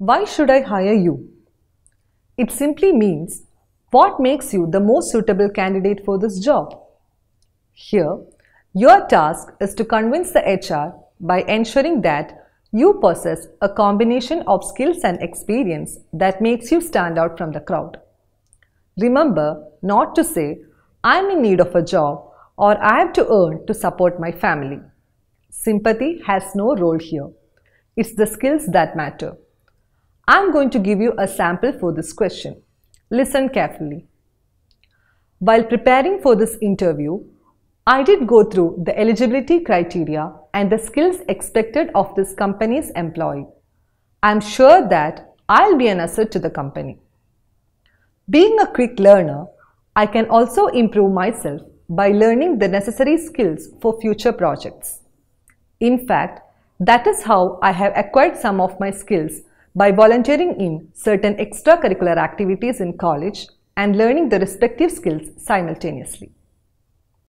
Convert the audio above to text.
Why should I hire you? It simply means what makes you the most suitable candidate for this job. Here, your task is to convince the HR by ensuring that you possess a combination of skills and experience that makes you stand out from the crowd. Remember not to say, I'm in need of a job or I have to earn to support my family. Sympathy has no role here. It's the skills that matter. I'm going to give you a sample for this question. Listen carefully. While preparing for this interview, I did go through the eligibility criteria and the skills expected of this company's employee. I'm sure that I'll be an asset to the company. Being a quick learner, I can also improve myself by learning the necessary skills for future projects. In fact, that is how I have acquired some of my skills by volunteering in certain extracurricular activities in college and learning the respective skills simultaneously.